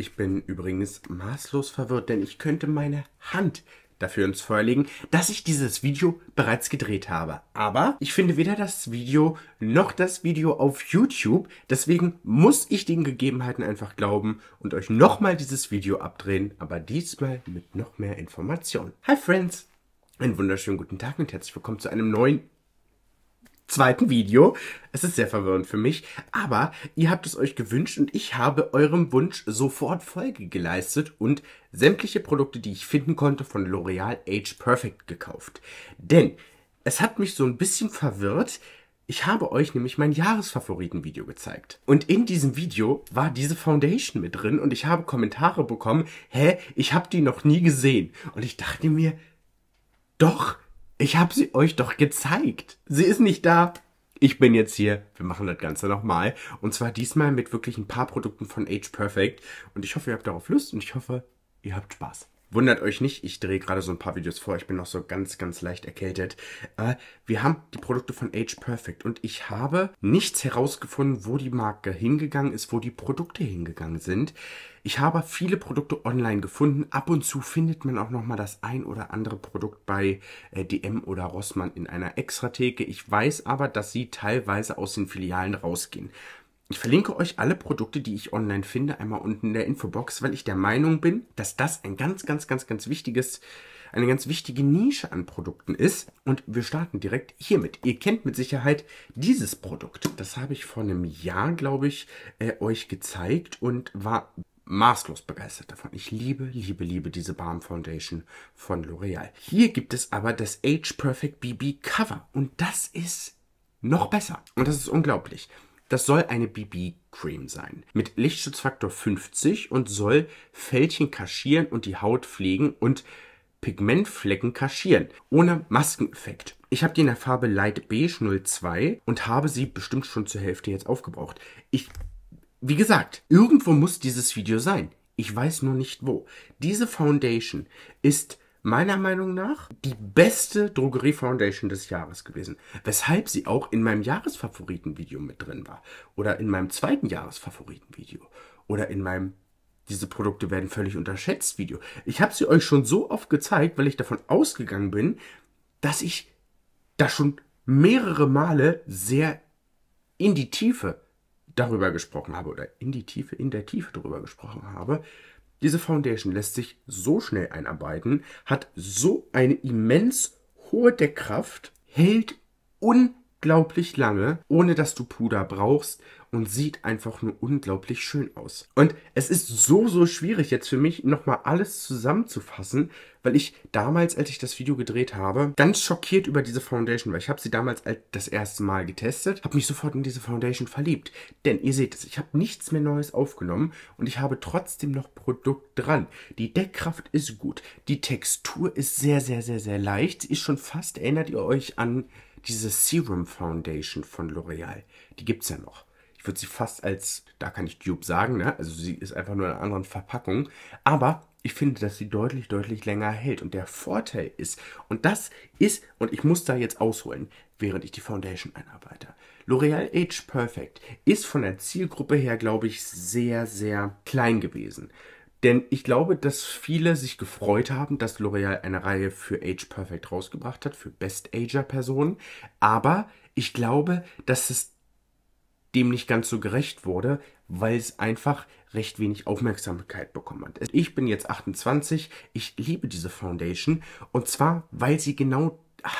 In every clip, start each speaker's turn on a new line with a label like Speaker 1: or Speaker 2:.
Speaker 1: Ich bin übrigens maßlos verwirrt, denn ich könnte meine Hand dafür ins Feuer legen, dass ich dieses Video bereits gedreht habe. Aber ich finde weder das Video noch das Video auf YouTube. Deswegen muss ich den Gegebenheiten einfach glauben und euch nochmal dieses Video abdrehen, aber diesmal mit noch mehr Informationen. Hi Friends! Einen wunderschönen guten Tag und herzlich willkommen zu einem neuen zweiten Video. Es ist sehr verwirrend für mich, aber ihr habt es euch gewünscht und ich habe eurem Wunsch sofort Folge geleistet und sämtliche Produkte, die ich finden konnte, von L'Oreal Age Perfect gekauft. Denn es hat mich so ein bisschen verwirrt. Ich habe euch nämlich mein Jahresfavoritenvideo gezeigt. Und in diesem Video war diese Foundation mit drin und ich habe Kommentare bekommen, hä, ich habe die noch nie gesehen. Und ich dachte mir, doch, ich habe sie euch doch gezeigt. Sie ist nicht da. Ich bin jetzt hier. Wir machen das Ganze nochmal. Und zwar diesmal mit wirklich ein paar Produkten von Age Perfect. Und ich hoffe, ihr habt darauf Lust und ich hoffe, ihr habt Spaß. Wundert euch nicht, ich drehe gerade so ein paar Videos vor. Ich bin noch so ganz, ganz leicht erkältet. Äh, wir haben die Produkte von Age Perfect und ich habe nichts herausgefunden, wo die Marke hingegangen ist, wo die Produkte hingegangen sind. Ich habe viele Produkte online gefunden. Ab und zu findet man auch nochmal das ein oder andere Produkt bei äh, DM oder Rossmann in einer Extratheke. Ich weiß aber, dass sie teilweise aus den Filialen rausgehen. Ich verlinke euch alle Produkte, die ich online finde, einmal unten in der Infobox, weil ich der Meinung bin, dass das ein ganz, ganz, ganz, ganz wichtiges, eine ganz wichtige Nische an Produkten ist. Und wir starten direkt hiermit. Ihr kennt mit Sicherheit dieses Produkt. Das habe ich vor einem Jahr, glaube ich, äh, euch gezeigt und war maßlos begeistert davon. Ich liebe, liebe, liebe diese Balm Foundation von L'Oreal. Hier gibt es aber das Age Perfect BB Cover und das ist noch besser. Und das ist unglaublich. Das soll eine BB-Cream sein. Mit Lichtschutzfaktor 50 und soll Fältchen kaschieren und die Haut pflegen und Pigmentflecken kaschieren. Ohne Maskeneffekt. Ich habe die in der Farbe Light Beige 02 und habe sie bestimmt schon zur Hälfte jetzt aufgebraucht. Ich, wie gesagt, irgendwo muss dieses Video sein. Ich weiß nur nicht wo. Diese Foundation ist meiner Meinung nach die beste Drogerie Foundation des Jahres gewesen. Weshalb sie auch in meinem Jahresfavoritenvideo mit drin war. Oder in meinem zweiten Jahresfavoritenvideo. Oder in meinem diese Produkte werden völlig unterschätzt Video. Ich habe sie euch schon so oft gezeigt, weil ich davon ausgegangen bin, dass ich da schon mehrere Male sehr in die Tiefe darüber gesprochen habe oder in die Tiefe, in der Tiefe darüber gesprochen habe, diese Foundation lässt sich so schnell einarbeiten, hat so eine immens hohe Deckkraft, hält un unglaublich lange, ohne dass du Puder brauchst und sieht einfach nur unglaublich schön aus. Und es ist so, so schwierig jetzt für mich nochmal alles zusammenzufassen, weil ich damals, als ich das Video gedreht habe, ganz schockiert über diese Foundation war. Ich habe sie damals das erste Mal getestet, habe mich sofort in diese Foundation verliebt. Denn ihr seht es, ich habe nichts mehr Neues aufgenommen und ich habe trotzdem noch Produkt dran. Die Deckkraft ist gut, die Textur ist sehr, sehr, sehr, sehr leicht. Sie ist schon fast, erinnert ihr euch an diese Serum Foundation von L'Oreal, die gibt es ja noch. Ich würde sie fast als, da kann ich Dupe sagen, ne? also sie ist einfach nur in einer anderen Verpackung, aber ich finde, dass sie deutlich, deutlich länger hält. Und der Vorteil ist, und das ist, und ich muss da jetzt ausholen, während ich die Foundation einarbeite. L'Oreal Age Perfect ist von der Zielgruppe her, glaube ich, sehr, sehr klein gewesen. Denn ich glaube, dass viele sich gefreut haben, dass L'Oreal eine Reihe für Age Perfect rausgebracht hat, für Best-Ager-Personen. Aber ich glaube, dass es dem nicht ganz so gerecht wurde, weil es einfach recht wenig Aufmerksamkeit bekommen hat. Ich bin jetzt 28, ich liebe diese Foundation und zwar, weil sie genau ah,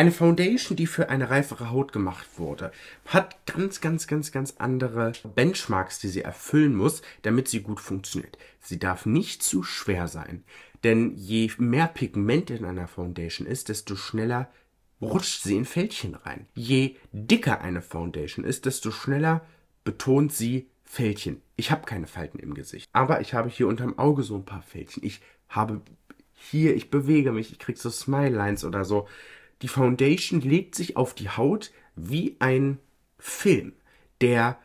Speaker 1: eine Foundation, die für eine reifere Haut gemacht wurde, hat ganz, ganz, ganz, ganz andere Benchmarks, die sie erfüllen muss, damit sie gut funktioniert. Sie darf nicht zu schwer sein, denn je mehr Pigment in einer Foundation ist, desto schneller rutscht sie in Fältchen rein. Je dicker eine Foundation ist, desto schneller betont sie Fältchen. Ich habe keine Falten im Gesicht, aber ich habe hier unterm Auge so ein paar Fältchen. Ich habe hier, ich bewege mich, ich kriege so Smile Lines oder so. Die Foundation legt sich auf die Haut wie ein Film, der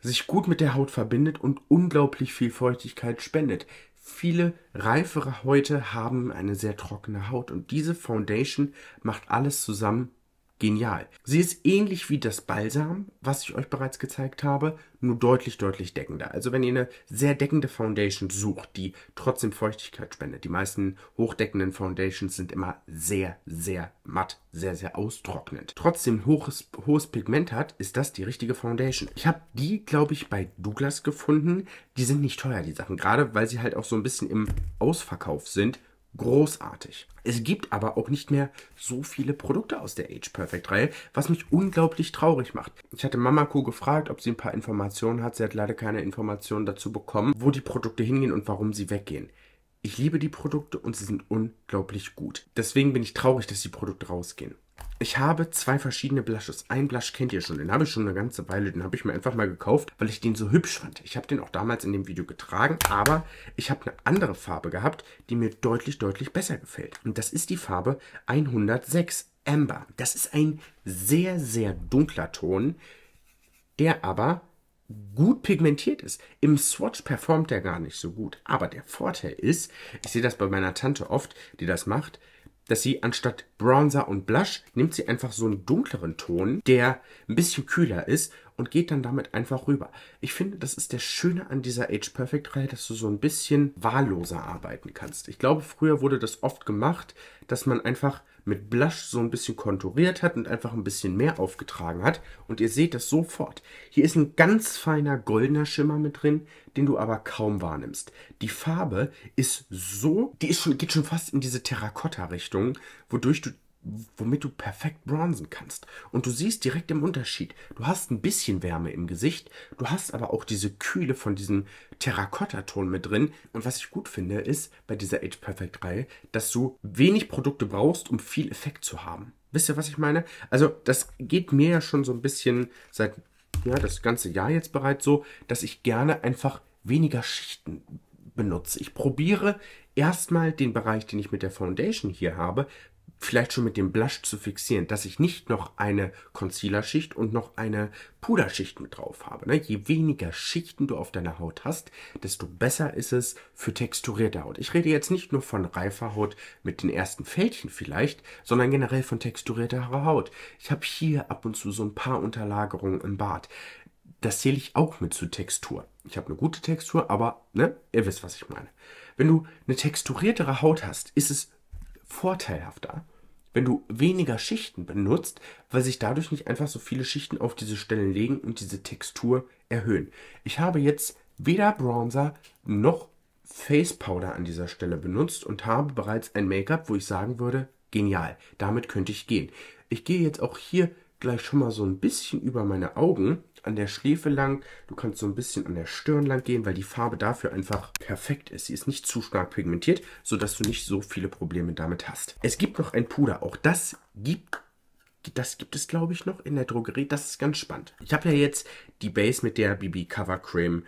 Speaker 1: sich gut mit der Haut verbindet und unglaublich viel Feuchtigkeit spendet. Viele reifere Häute haben eine sehr trockene Haut und diese Foundation macht alles zusammen genial. Sie ist ähnlich wie das Balsam, was ich euch bereits gezeigt habe, nur deutlich, deutlich deckender. Also wenn ihr eine sehr deckende Foundation sucht, die trotzdem Feuchtigkeit spendet. Die meisten hochdeckenden Foundations sind immer sehr, sehr matt, sehr, sehr austrocknend. Trotzdem hohes, hohes Pigment hat, ist das die richtige Foundation. Ich habe die, glaube ich, bei Douglas gefunden. Die sind nicht teuer, die Sachen. Gerade weil sie halt auch so ein bisschen im Ausverkauf sind großartig. Es gibt aber auch nicht mehr so viele Produkte aus der Age Perfect Reihe, was mich unglaublich traurig macht. Ich hatte Mamako gefragt, ob sie ein paar Informationen hat. Sie hat leider keine Informationen dazu bekommen, wo die Produkte hingehen und warum sie weggehen. Ich liebe die Produkte und sie sind unglaublich gut. Deswegen bin ich traurig, dass die Produkte rausgehen. Ich habe zwei verschiedene Blushes. Ein Blush kennt ihr schon, den habe ich schon eine ganze Weile. Den habe ich mir einfach mal gekauft, weil ich den so hübsch fand. Ich habe den auch damals in dem Video getragen, aber ich habe eine andere Farbe gehabt, die mir deutlich, deutlich besser gefällt. Und das ist die Farbe 106 Amber. Das ist ein sehr, sehr dunkler Ton, der aber gut pigmentiert ist. Im Swatch performt der gar nicht so gut. Aber der Vorteil ist, ich sehe das bei meiner Tante oft, die das macht, dass sie anstatt Bronzer und Blush nimmt sie einfach so einen dunkleren Ton, der ein bisschen kühler ist und geht dann damit einfach rüber. Ich finde, das ist der Schöne an dieser Age Perfect-Reihe, dass du so ein bisschen wahlloser arbeiten kannst. Ich glaube, früher wurde das oft gemacht, dass man einfach mit Blush so ein bisschen konturiert hat und einfach ein bisschen mehr aufgetragen hat. Und ihr seht das sofort. Hier ist ein ganz feiner goldener Schimmer mit drin, den du aber kaum wahrnimmst. Die Farbe ist so, die ist schon, geht schon fast in diese Terrakotta-Richtung, wodurch du womit du perfekt bronzen kannst. Und du siehst direkt im Unterschied. Du hast ein bisschen Wärme im Gesicht, du hast aber auch diese Kühle von diesem Terrakotta-Ton mit drin. Und was ich gut finde, ist bei dieser Age Perfect Reihe, dass du wenig Produkte brauchst, um viel Effekt zu haben. Wisst ihr, was ich meine? Also, das geht mir ja schon so ein bisschen seit ja, das ganze Jahr jetzt bereits so, dass ich gerne einfach weniger Schichten benutze. Ich probiere erstmal den Bereich, den ich mit der Foundation hier habe, vielleicht schon mit dem Blush zu fixieren, dass ich nicht noch eine Concealer-Schicht und noch eine Puderschicht mit drauf habe. Ne? Je weniger Schichten du auf deiner Haut hast, desto besser ist es für texturierte Haut. Ich rede jetzt nicht nur von reifer Haut mit den ersten Fältchen vielleicht, sondern generell von texturierter Haut. Ich habe hier ab und zu so ein paar Unterlagerungen im Bart. Das zähle ich auch mit zu Textur. Ich habe eine gute Textur, aber ne, ihr wisst, was ich meine. Wenn du eine texturiertere Haut hast, ist es vorteilhafter, wenn du weniger Schichten benutzt, weil sich dadurch nicht einfach so viele Schichten auf diese Stellen legen und diese Textur erhöhen. Ich habe jetzt weder Bronzer noch Face Powder an dieser Stelle benutzt und habe bereits ein Make-up, wo ich sagen würde, genial, damit könnte ich gehen. Ich gehe jetzt auch hier gleich schon mal so ein bisschen über meine Augen, an der Schläfe lang, du kannst so ein bisschen an der Stirn lang gehen, weil die Farbe dafür einfach perfekt ist. Sie ist nicht zu stark pigmentiert, sodass du nicht so viele Probleme damit hast. Es gibt noch ein Puder, auch das gibt das gibt es, glaube ich, noch in der Drogerie. Das ist ganz spannend. Ich habe ja jetzt die Base mit der BB Cover Cream,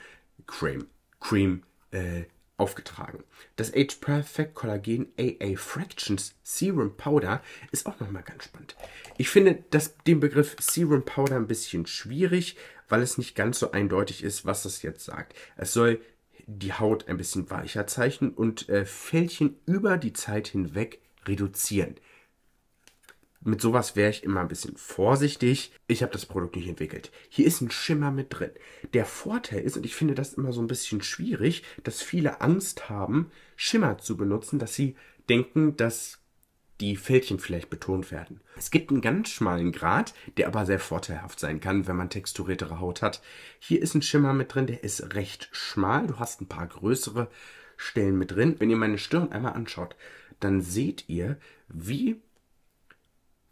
Speaker 1: Cream, Cream, äh, aufgetragen. Das Age Perfect Collagen AA Fractions Serum Powder ist auch nochmal ganz spannend. Ich finde das, den Begriff Serum Powder ein bisschen schwierig, weil es nicht ganz so eindeutig ist, was das jetzt sagt. Es soll die Haut ein bisschen weicher zeichnen und äh, Fältchen über die Zeit hinweg reduzieren. Mit sowas wäre ich immer ein bisschen vorsichtig. Ich habe das Produkt nicht entwickelt. Hier ist ein Schimmer mit drin. Der Vorteil ist, und ich finde das immer so ein bisschen schwierig, dass viele Angst haben, Schimmer zu benutzen, dass sie denken, dass die Fältchen vielleicht betont werden. Es gibt einen ganz schmalen Grad, der aber sehr vorteilhaft sein kann, wenn man texturiertere Haut hat. Hier ist ein Schimmer mit drin, der ist recht schmal. Du hast ein paar größere Stellen mit drin. Wenn ihr meine Stirn einmal anschaut, dann seht ihr, wie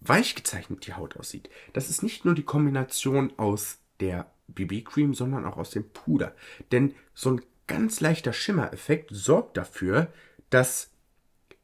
Speaker 1: weich gezeichnet die Haut aussieht. Das ist nicht nur die Kombination aus der BB-Cream, sondern auch aus dem Puder. Denn so ein ganz leichter Schimmereffekt sorgt dafür, dass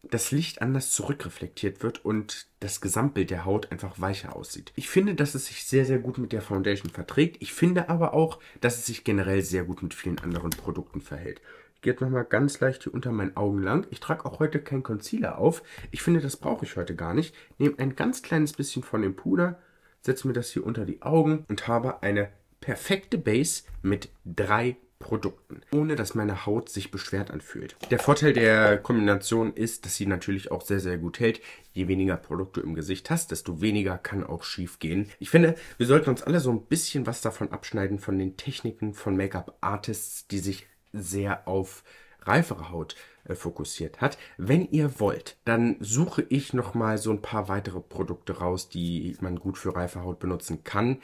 Speaker 1: das Licht anders zurückreflektiert wird und das Gesamtbild der Haut einfach weicher aussieht. Ich finde, dass es sich sehr, sehr gut mit der Foundation verträgt. Ich finde aber auch, dass es sich generell sehr gut mit vielen anderen Produkten verhält geht nochmal ganz leicht hier unter meinen Augen lang. Ich trage auch heute keinen Concealer auf. Ich finde, das brauche ich heute gar nicht. Nehme ein ganz kleines bisschen von dem Puder, setze mir das hier unter die Augen und habe eine perfekte Base mit drei Produkten, ohne dass meine Haut sich beschwert anfühlt. Der Vorteil der Kombination ist, dass sie natürlich auch sehr, sehr gut hält. Je weniger Produkte im Gesicht hast, desto weniger kann auch schief gehen. Ich finde, wir sollten uns alle so ein bisschen was davon abschneiden, von den Techniken von Make-up-Artists, die sich sehr auf reifere Haut äh, fokussiert hat. Wenn ihr wollt, dann suche ich noch mal so ein paar weitere Produkte raus, die man gut für reife Haut benutzen kann.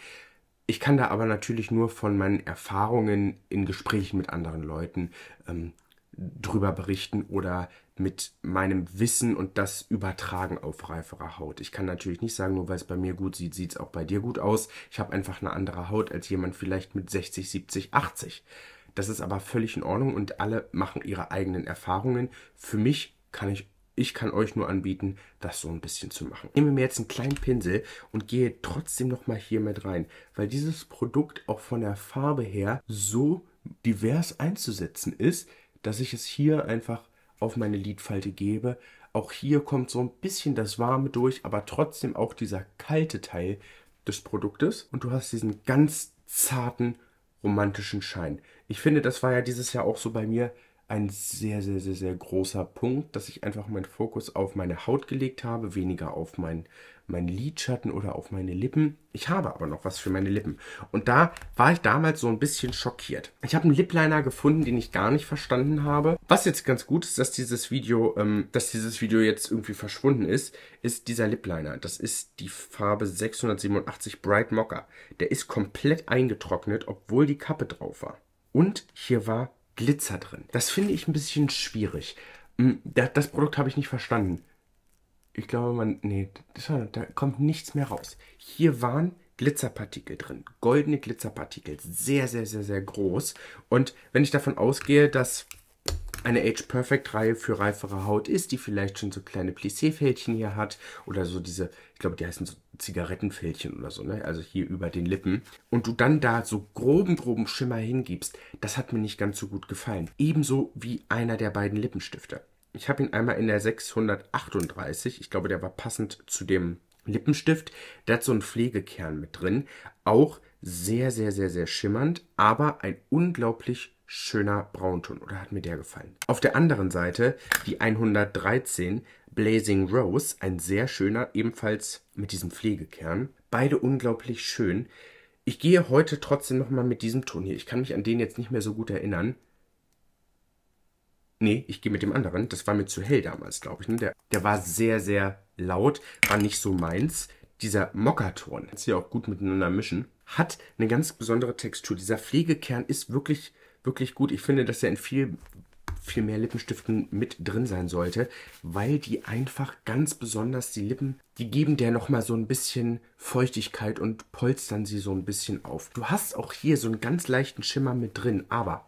Speaker 1: Ich kann da aber natürlich nur von meinen Erfahrungen in Gesprächen mit anderen Leuten ähm, drüber berichten oder mit meinem Wissen und das übertragen auf reifere Haut. Ich kann natürlich nicht sagen, nur weil es bei mir gut sieht, sieht es auch bei dir gut aus. Ich habe einfach eine andere Haut als jemand vielleicht mit 60, 70, 80. Das ist aber völlig in Ordnung und alle machen ihre eigenen Erfahrungen. Für mich kann ich ich kann euch nur anbieten, das so ein bisschen zu machen. Ich nehme mir jetzt einen kleinen Pinsel und gehe trotzdem nochmal hier mit rein, weil dieses Produkt auch von der Farbe her so divers einzusetzen ist, dass ich es hier einfach auf meine Lidfalte gebe. Auch hier kommt so ein bisschen das Warme durch, aber trotzdem auch dieser kalte Teil des Produktes. Und du hast diesen ganz zarten romantischen Schein. Ich finde, das war ja dieses Jahr auch so bei mir ein sehr, sehr, sehr, sehr großer Punkt, dass ich einfach meinen Fokus auf meine Haut gelegt habe, weniger auf meinen mein Lidschatten oder auf meine Lippen. Ich habe aber noch was für meine Lippen. Und da war ich damals so ein bisschen schockiert. Ich habe einen Lipliner gefunden, den ich gar nicht verstanden habe. Was jetzt ganz gut ist, dass dieses Video, ähm, dass dieses Video jetzt irgendwie verschwunden ist, ist dieser Lipliner. Das ist die Farbe 687 Bright Mocker. Der ist komplett eingetrocknet, obwohl die Kappe drauf war. Und hier war Glitzer drin. Das finde ich ein bisschen schwierig. Hm, das Produkt habe ich nicht verstanden. Ich glaube, man. Nee, da kommt nichts mehr raus. Hier waren Glitzerpartikel drin. Goldene Glitzerpartikel. Sehr, sehr, sehr, sehr groß. Und wenn ich davon ausgehe, dass eine Age Perfect Reihe für reifere Haut ist, die vielleicht schon so kleine Plissé-Fältchen hier hat oder so diese, ich glaube, die heißen so Zigarettenfältchen oder so, ne? Also hier über den Lippen. Und du dann da so groben, groben Schimmer hingibst, das hat mir nicht ganz so gut gefallen. Ebenso wie einer der beiden Lippenstifte. Ich habe ihn einmal in der 638, ich glaube, der war passend zu dem Lippenstift. Der hat so einen Pflegekern mit drin. Auch sehr, sehr, sehr, sehr schimmernd, aber ein unglaublich schöner Braunton. Oder hat mir der gefallen? Auf der anderen Seite, die 113, Blazing Rose, ein sehr schöner, ebenfalls mit diesem Pflegekern. Beide unglaublich schön. Ich gehe heute trotzdem nochmal mit diesem Ton hier. Ich kann mich an den jetzt nicht mehr so gut erinnern. Nee, ich gehe mit dem anderen. Das war mir zu hell damals, glaube ich. Ne? Der, der war sehr, sehr laut, war nicht so meins. Dieser Mokkaton, kannst du ja auch gut miteinander mischen, hat eine ganz besondere Textur. Dieser Pflegekern ist wirklich, wirklich gut. Ich finde, dass er in viel viel mehr Lippenstiften mit drin sein sollte, weil die einfach ganz besonders die Lippen, die geben der nochmal so ein bisschen Feuchtigkeit und polstern sie so ein bisschen auf. Du hast auch hier so einen ganz leichten Schimmer mit drin, aber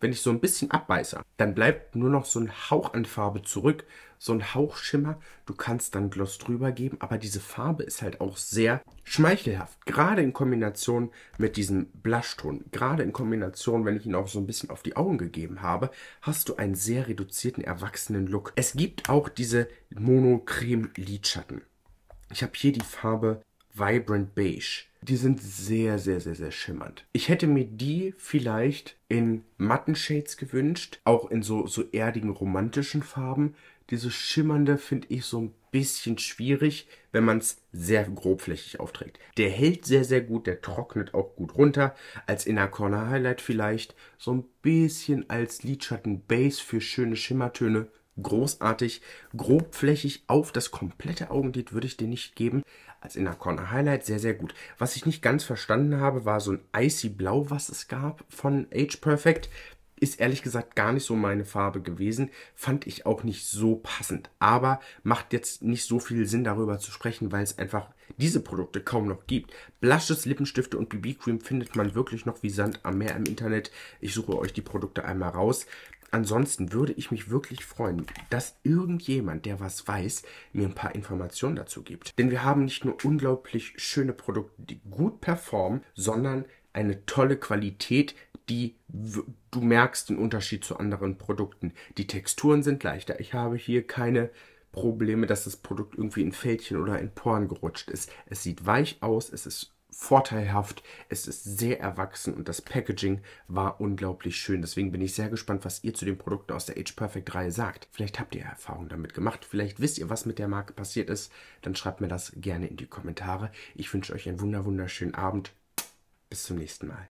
Speaker 1: wenn ich so ein bisschen abbeiße, dann bleibt nur noch so ein Hauch an Farbe zurück, so ein Hauchschimmer. Du kannst dann Gloss drüber geben, aber diese Farbe ist halt auch sehr schmeichelhaft. Gerade in Kombination mit diesem Blushton, gerade in Kombination, wenn ich ihn auch so ein bisschen auf die Augen gegeben habe, hast du einen sehr reduzierten, erwachsenen Look. Es gibt auch diese Monocreme-Lidschatten. Ich habe hier die Farbe Vibrant Beige die sind sehr, sehr, sehr, sehr schimmernd. Ich hätte mir die vielleicht in matten Shades gewünscht, auch in so, so erdigen, romantischen Farben. Diese Schimmernde finde ich so ein bisschen schwierig, wenn man es sehr grobflächig aufträgt. Der hält sehr, sehr gut, der trocknet auch gut runter. Als Inner Corner Highlight vielleicht, so ein bisschen als Lidschatten Base für schöne Schimmertöne großartig. Grobflächig auf das komplette Augenlid würde ich den nicht geben, als in Corner Highlight sehr, sehr gut. Was ich nicht ganz verstanden habe, war so ein Icy Blau, was es gab von Age Perfect. Ist ehrlich gesagt gar nicht so meine Farbe gewesen. Fand ich auch nicht so passend. Aber macht jetzt nicht so viel Sinn, darüber zu sprechen, weil es einfach diese Produkte kaum noch gibt. Blushes, Lippenstifte und BB-Cream findet man wirklich noch wie Sand am Meer im Internet. Ich suche euch die Produkte einmal raus ansonsten würde ich mich wirklich freuen, dass irgendjemand, der was weiß, mir ein paar Informationen dazu gibt. Denn wir haben nicht nur unglaublich schöne Produkte, die gut performen, sondern eine tolle Qualität, die du merkst den Unterschied zu anderen Produkten. Die Texturen sind leichter. Ich habe hier keine Probleme, dass das Produkt irgendwie in Fältchen oder in Poren gerutscht ist. Es sieht weich aus, es ist vorteilhaft, es ist sehr erwachsen und das Packaging war unglaublich schön. Deswegen bin ich sehr gespannt, was ihr zu den Produkten aus der Age Perfect Reihe sagt. Vielleicht habt ihr Erfahrungen damit gemacht, vielleicht wisst ihr, was mit der Marke passiert ist, dann schreibt mir das gerne in die Kommentare. Ich wünsche euch einen wunderschönen Abend. Bis zum nächsten Mal.